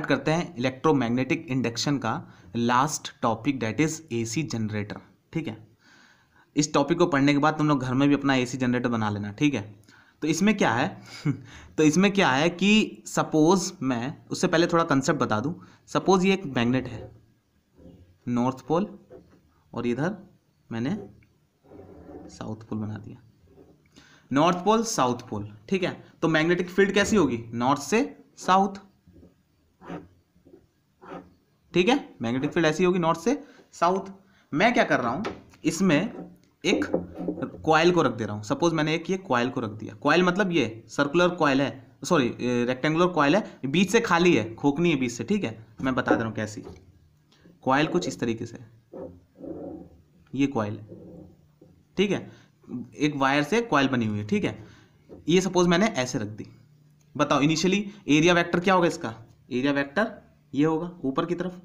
start करते हैं electromagnetic induction का last topic that is AC generator ठीक है इस टॉपिक को पढ़ने के बाद तुम लोग घर में भी अपना एसी जनरेटर बना लेना ठीक है तो इसमें क्या है तो इसमें क्या है कि सपोज मैं उससे पहले थोड़ा कंसेप्ट बता दूं सपोज ये एक मैग्नेट है नॉर्थ पोल और इधर मैंने साउथ पोल बना दिया नॉर्थ पोल साउथ पोल ठीक है तो मैग्नेटिक फील्ड कैसी होगी नॉर्थ से साउथ ठीक है मैग्नेटिक फील्ड ऐसी होगी नॉर्थ से साउथ मैं क्या कर रहा हूँ इसमें एक क्वाइल को रख दे रहा हूँ सपोज मैंने एक ये कॉयल को रख दिया कॉयल मतलब ये सर्कुलर कॉयल है सॉरी रेक्टेंगुलर कॉयल है बीच से खाली है खोखनी है बीच से ठीक है मैं बता दे रहा हूँ कैसी कॉयल कुछ इस तरीके से ये क्वाइल है ठीक है एक वायर से क्वाइल बनी हुई है ठीक है ये सपोज मैंने ऐसे रख दी बताओ इनिशियली एरिया वेक्टर क्या होगा इसका एरिया वेक्टर ये होगा ऊपर की तरफ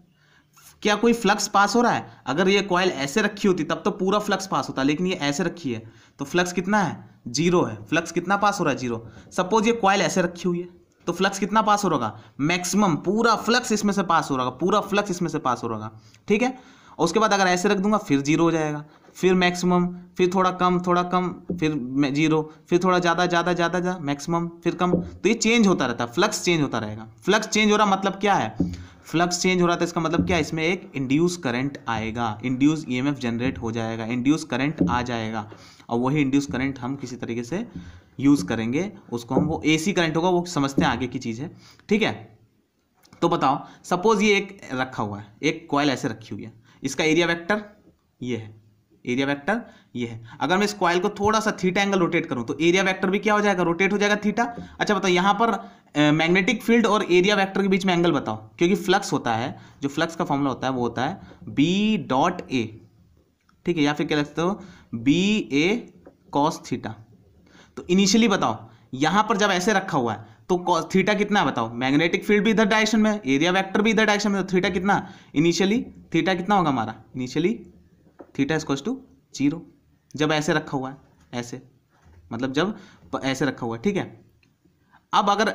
क्या कोई फ्लक्स पास हो रहा है अगर ये कॉयल ऐसे रखी होती तब तो पूरा फ्लक्स पास होता लेकिन ये ऐसे रखी है तो फ्लक्स कितना है जीरो है फ्लक्स कितना पास हो रहा है जीरो सपोज ये कॉयल ऐसे रखी हुई है तो फ्लक्स कितना पास हो रहा मैक्सिमम पूरा फ्लक्स इसमें से पास हो रहा पूरा फ्लक्स इसमें से पास हो रहा ठीक है और उसके बाद अगर ऐसे रख दूंगा फिर जीरो हो जाएगा फिर मैक्सिमम फिर थोड़ा कम थोड़ा कम फिर जीरो फिर थोड़ा ज़्यादा ज़्यादा ज़्यादा ज़्यादा मैक्सिमम फिर कम तो ये चेंज होता रहता है फ्लक्स चेंज होता रहेगा फ्लक्स चेंज हो रहा मतलब क्या है फ्लक्स चेंज हो रहा था तो इसका मतलब क्या है इसमें एक इंड्यूस करंट आएगा इंड्यूस ईएमएफ जनरेट हो जाएगा इंड्यूस करंट आ जाएगा और वही इंड्यूस करंट हम किसी तरीके से यूज़ करेंगे उसको हम वो एसी करंट होगा वो समझते हैं आगे की चीज़ है ठीक है तो बताओ सपोज ये एक रखा हुआ है एक कॉयल ऐसे रखी हुई है इसका एरिया वेक्टर ये है एरिया वेक्टर ये है अगर मैं इस को थोड़ा सा थीटा एंगल रोटेट करूं तो एरिया वेक्टर भी क्या हो जाएगा रोटेट हो जाएगा थीटा अच्छा बताओ यहां पर मैग्नेटिक फील्ड और एरिया वेक्टर के बीच में एंगल बताओ क्योंकि फ्लक्स होता है जो फ्लक्स का फॉर्मूला होता है वो होता है बी डॉट ए ठीक है या फिर क्या लिखते हो बी ए कॉस थीटा तो इनिशियली बताओ यहां पर जब ऐसे रखा हुआ है तो थीटा कितना है बताओ मैग्नेटिक फील्ड भी इधर डायरेक्शन में एरिया वेक्टर भी इधर डायरेक्शन में तो थीटा कितना इनिशियली थीटा कितना होगा हमारा initially theta is to zero जब ऐसे रखा हुआ है ऐसे मतलब जब ऐसे रखा हुआ है ठीक है अब अगर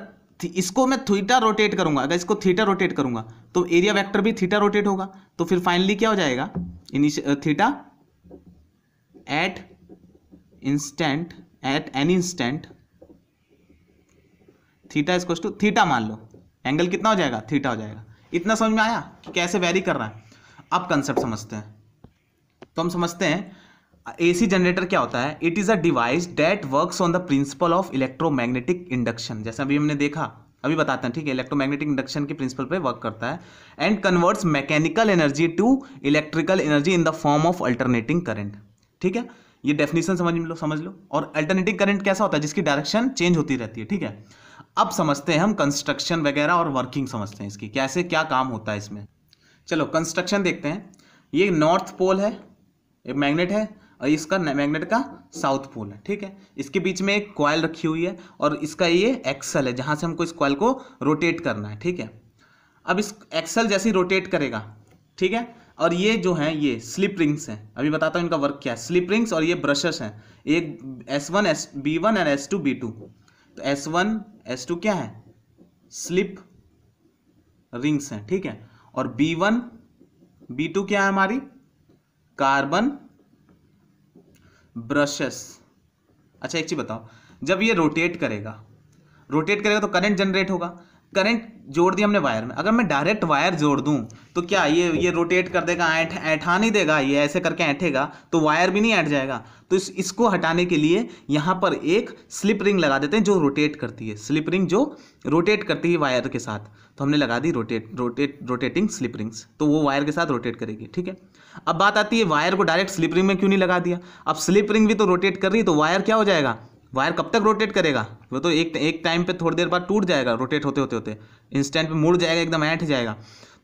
इसको मैं थीटा रोटेट करूंगा अगर इसको थीटा रोटेट करूंगा तो एरिया वैक्टर भी थीटा रोटेट होगा तो फिर फाइनली क्या हो जाएगा theta at instant at any instant theta is to theta मान लो एंगल कितना हो जाएगा थीटा हो जाएगा इतना समझ में आया कैसे वेरी कर रहा है अब कंसेप्ट समझते हैं तो हम समझते हैं एसी जनरेटर क्या होता है it is a device that works on the principle of electromagnetic induction जैसे अभी हमने देखा अभी बताते हैं ठीक है इलेक्ट्रोमैग्नेटिक इंडक्शन के प्रिंसिपल पे वर्क करता है and converts mechanical energy to electrical energy in the form of alternating current ठीक है ये डेफिनेशन समझ लो समझ लो और अल्टरनेटिंग करंट कैसा होता है जिसकी डायरेक्शन चेंज होती रहती है ठीक है अब समझते हैं हम कंस्ट्रक्शन वगैरह और वर्किंग समझते हैं इसकी कैसे क्या काम होता है इसमें चलो कंस्ट्रक्शन देखते हैं ये नॉर्थ पोल है एक मैग्नेट है और इसका मैग्नेट का साउथ पोल है ठीक है इसके बीच में एक क्वाइल रखी हुई है और इसका ये एक्सल है जहाँ से हमको इस क्वाइल को रोटेट करना है ठीक है अब इस एक्सल जैसे रोटेट करेगा ठीक है और ये जो है ये स्लिप रिंग्स हैं अभी बताता हूँ इनका वर्क क्या है स्लिप रिंग्स और ये ब्रशेस हैं एक S one S B one and S two B two तो एस वन एस टू क्या है स्लिप रिंग्स हैं ठीक है और बी वन बी टू क्या है हमारी कार्बन ब्रशेस अच्छा एक चीज बताओ जब ये रोटेट करेगा रोटेट करेगा तो करंट जनरेट होगा करंट जोड़ दिया हमने वायर में अगर मैं डायरेक्ट वायर जोड़ दूं तो क्या ये ये रोटेट कर देगा ऐठ ऐठा नहीं देगा ये ऐसे करके ऐठेगा तो वायर भी नहीं ऐठ जाएगा तो इस इसको हटाने के लिए यहाँ पर एक स्लिप रिंग लगा देते हैं जो रोटेट करती है स्लिप रिंग जो रोटेट करती है वायर के साथ तो हमने लगा दी rotate rotate rotating slip rings तो वो वायर के साथ रोटेट करेगी ठीक है अब बात आती है वायर को डायरेक्ट स्लिप रिंग में क्यों नहीं लगा दिया अब स्लिप रिंग भी तो रोटेट कर रही है तो वायर क्या हो जाएगा वायर कब तक रोटेट करेगा वो तो एक एक टाइम पे थोड़ी देर बाद टूट जाएगा रोटेट होते होते होते इंस्टेंट पे मुड़ जाएगा एकदम ऐठ जाएगा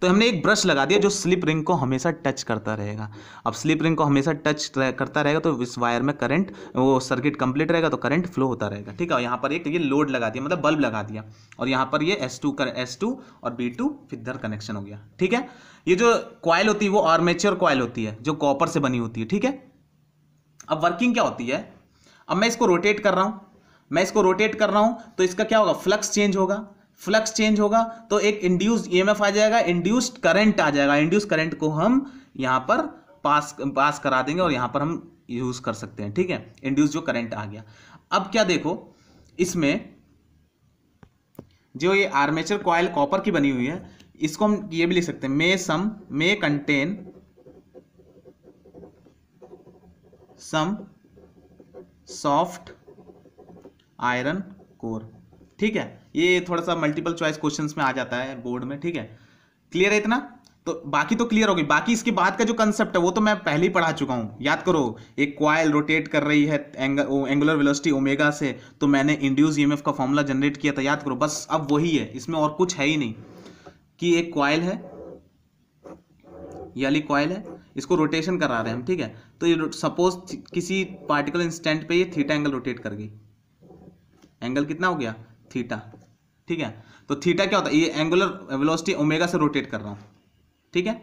तो हमने एक ब्रश लगा दिया जो स्लिप रिंग को हमेशा टच करता रहेगा अब स्लिप रिंग को हमेशा टच करता रहेगा तो इस वायर में करंट वो सर्किट कंप्लीट रहेगा तो करंट फ्लो होता रहेगा ठीक है और यहाँ पर एक ये लोड लगा दिया मतलब बल्ब लगा दिया और यहाँ पर ये एस टू कर एस टू और टू फिर इधर कनेक्शन हो गया ठीक है ये जो क्वाइल होती है वो आर्मेचर क्वाइल होती है जो कॉपर से बनी होती है ठीक है अब वर्किंग क्या होती है अब मैं इसको रोटेट कर रहा हूँ मैं इसको रोटेट कर रहा हूँ तो इसका क्या होगा फ्लक्स चेंज होगा फ्लक्स चेंज होगा तो एक इंड्यूस्ड ईएमएफ आ जाएगा इंड्यूस्ड करंट आ जाएगा इंड्यूस करंट को हम यहाँ पर पास पास करा देंगे और यहाँ पर हम यूज़ कर सकते हैं ठीक है इंड्यूस जो करंट आ गया अब क्या देखो इसमें जो ये आर्मेचर कॉयल कॉपर की बनी हुई है इसको हम ये भी लिख सकते हैं may some may contain some soft iron core ठीक है ये थोड़ा सा मल्टीपल चॉइस क्वेश्चंस में आ जाता है बोर्ड में ठीक है क्लियर है इतना तो बाकी तो क्लियर हो गई बाकी इसके बाद का जो कंसेप्ट है वो तो मैं पहले ही पढ़ा चुका हूं याद करो एक क्वाइल रोटेट कर रही है एंगुलर वेलोसिटी ओमेगा से तो मैंने इंड्यूस ईएमएफ e का फॉर्मूला जनरेट किया था याद करो बस अब वही है इसमें और कुछ है ही नहीं कि एक क्वाइल है ये वाली क्वाइल है इसको रोटेशन करा रहे हैं हम ठीक है तो ये सपोज किसी पार्टिकल इंस्टेंट पे ये थीटा एंगल रोटेट कर गई एंगल कितना हो गया थीटा ठीक है तो थीटा क्या होता है ये एंगुलर वेलोसिटी ओमेगा से रोटेट कर रहा हूँ ठीक है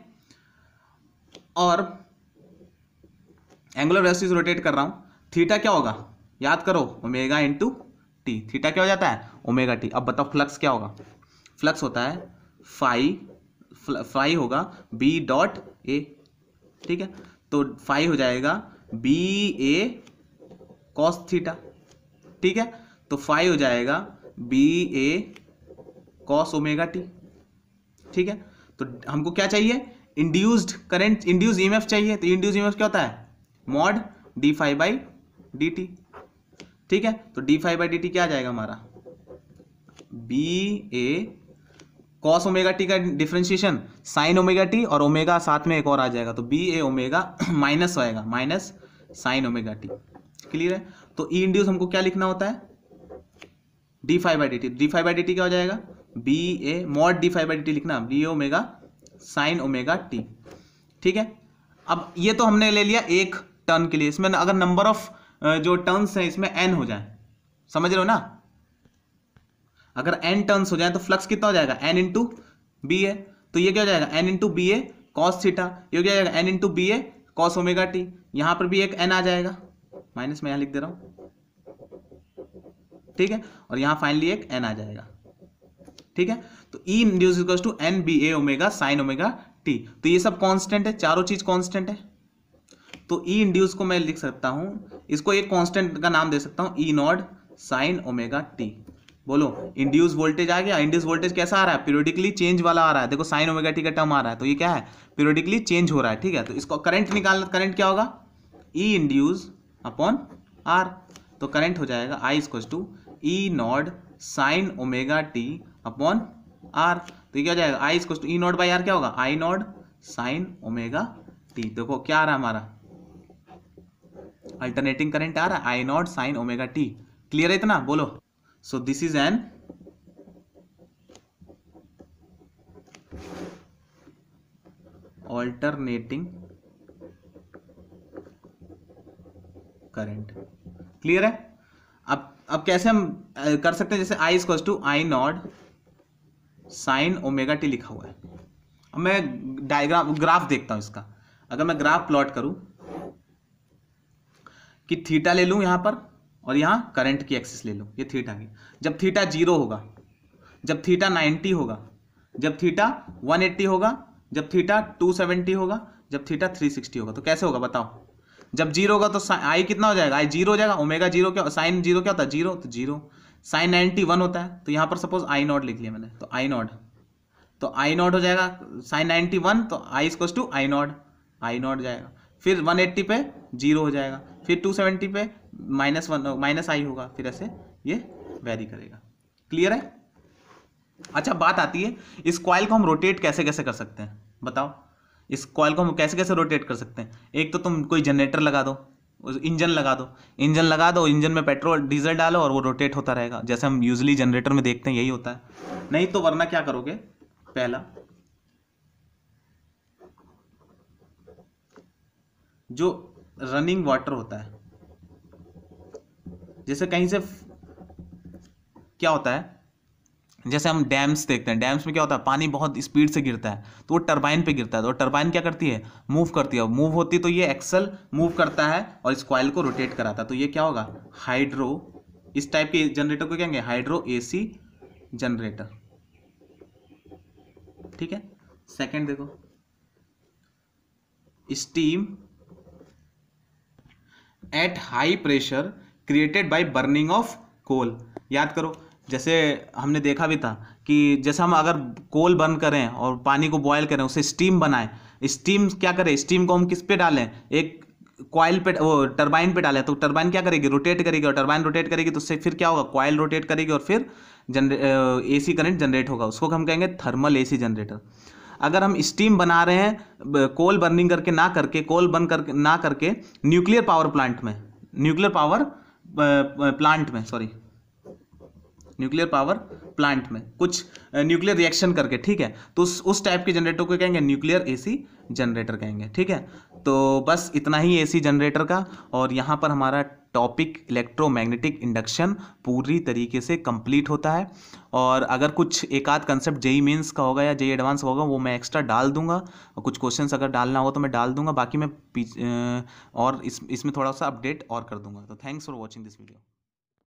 और एंगुलर वेलोसिटी से रोटेट कर रहा हूँ थीटा क्या होगा याद करो ओमेगा इंटू टी थीटा क्या हो जाता है ओमेगा टी अब बताओ फ्लक्स क्या होगा फ्लक्स होता है फाई फाई होगा बी डॉट ए ठीक है तो फाइव हो जाएगा बी ए कॉस थीटा ठीक है तो फाइव हो जाएगा B A cos omega t ठीक है तो हमको क्या चाहिए इंड्यूस्ड करेंट इंड्यूस ई चाहिए तो इंड्यूस ई e क्या होता है mod d phi by d t ठीक है तो d phi by d t क्या आ जाएगा हमारा B A cos omega t का डिफ्रेंशिएशन साइन ओमेगा टी और ओमेगा साथ में एक और आ जाएगा तो बी ए ओमेगा माइनस आएगा minus sine omega t clear है तो ई e इंड्यूस हमको क्या लिखना होता है d phi by d t d phi by d t क्या हो जाएगा B A mod d phi by d t लिखना B omega sine omega t ठीक है अब ये तो हमने ले लिया एक टर्न के लिए इसमें अगर नंबर ऑफ जो टर्न्स हैं इसमें एन हो जाए समझ रहे हो ना अगर एन टर्न्स हो जाए तो फ्लक्स कितना हो जाएगा एन इंटू बी ए तो ये क्या हो जाएगा N into B A cos theta ये क्या हो जाएगा N into B A cos omega t यहाँ पर भी एक एन आ जाएगा माइनस मैं यहाँ लिख दे रहा हूँ ठीक है और यहाँ फाइनली एक एन आ जाएगा ठीक है तो ई न्यूज equal to N B A omega sine omega t तो ये सब कांस्टेंट है चारों चीज कांस्टेंट है तो ई e इंड्यूस को मैं लिख सकता हूं इसको एक कांस्टेंट का नाम दे सकता हूं e nought sine omega t बोलो इंड्यूस वोल्टेज आ गया इंड्यूस वोल्टेज कैसा आ रहा है पीरियोडिकली चेंज वाला आ रहा है देखो साइन ओमेगा टी का टर्म आ रहा है तो ये क्या है पीरियोडिकली चेंज हो रहा है ठीक है तो इसको करंट निकालना करंट क्या होगा ई इंड्यूस अपॉन आर तो करंट हो जाएगा I equals to e nought sine omega t upon R तो ये क्या हो जाएगा I equals to e nought by R क्या होगा I nought sine omega t देखो क्या आ रहा है हमारा अल्टरनेटिंग करंट आ रहा है I nought sine omega t clear है इतना बोलो so this is an alternating current clear है अब अब कैसे हम कर सकते हैं जैसे I is to I nought sine omega t लिखा हुआ है अब मैं डायग्राम ग्राफ देखता हूं इसका अगर मैं ग्राफ प्लॉट करूं कि थीटा ले लू यहां पर और यहाँ करंट की एक्सिस ले लो ये थीटा की जब थीटा जीरो होगा जब थीटा नाइन्टी होगा जब थीटा वन एट्टी होगा जब थीटा टू सेवेंटी होगा जब थीटा थ्री सिक्सटी होगा तो कैसे होगा बताओ जब जीरो होगा तो आई कितना हो जाएगा आई जीरो हो जाएगा ओमेगा जीरो क्या साइन जीरो क्या होता है जीरो तो जीरो साइन नाइन्टी वन होता है तो यहाँ पर सपोज आई नॉट लिख लिया मैंने तो आई नॉट तो आई नॉट हो जाएगा साइन नाइन्टी वन तो I is to I nought I nought जाएगा फिर वन एट्टी पे जीरो हो जाएगा फिर टू सेवेंटी पे माइनस वन माइनस आई होगा फिर ऐसे ये वेरी करेगा क्लियर है अच्छा बात आती है इस कॉयल को हम रोटेट कैसे कैसे कर सकते हैं बताओ इस कॉयल को हम कैसे कैसे रोटेट कर सकते हैं एक तो तुम कोई जनरेटर लगा दो इंजन लगा दो इंजन लगा दो इंजन में पेट्रोल डीजल डालो और वो रोटेट होता रहेगा जैसे हम यूजली जनरेटर में देखते हैं यही होता है नहीं तो वरना क्या करोगे पहला जो रनिंग वाटर होता है जैसे कहीं से क्या होता है जैसे हम डैम्स देखते हैं डैम्स में क्या होता है पानी बहुत स्पीड से गिरता है तो वो टरबाइन पे गिरता है तो टरबाइन क्या करती है मूव करती है मूव होती तो ये एक्सल मूव करता है और इस क्वाइल को रोटेट कराता है तो ये क्या होगा हाइड्रो इस टाइप के जनरेटर को कहेंगे हाइड्रो एसी जनरेटर ठीक है सेकंड देखो steam at high pressure created by burning of coal याद करो जैसे हमने देखा भी था कि जैसे हम अगर कोल बर्न करें और पानी को बॉयल करें उसे स्टीम बनाएं स्टीम क्या करें स्टीम को हम किस पे डालें एक कॉयल पे वो टरबाइन पे डालें तो टरबाइन क्या करेगी रोटेट करेगी और टरबाइन रोटेट करेगी तो उससे फिर क्या होगा कॉयल रोटेट करेगी और फिर जनरे ए सी करंट जनरेट होगा उसको हम कहेंगे थर्मल ए सी जनरेटर अगर हम स्टीम बना रहे हैं कोल बर्निंग करके ना करके कोल बर्न कर ना करके न्यूक्लियर पावर प्लांट में न्यूक्लियर पावर प्लांट में सॉरी न्यूक्लियर पावर प्लांट में कुछ न्यूक्लियर रिएक्शन करके ठीक है तो उस उस टाइप के जनरेटर को कहेंगे न्यूक्लियर एसी जनरेटर कहेंगे ठीक है तो बस इतना ही एसी जनरेटर का और यहाँ पर हमारा टॉपिक इलेक्ट्रोमैग्नेटिक इंडक्शन पूरी तरीके से कंप्लीट होता है और अगर कुछ एक आध कंसेप्ट जेई मीन्स का होगा या जेई एडवांस e का होगा वो मैं एक्स्ट्रा डाल दूंगा और कुछ क्वेश्चंस अगर डालना होगा तो मैं डाल दूंगा बाकी मैं और इस इसमें थोड़ा सा अपडेट और कर दूंगा तो thanks for watching this video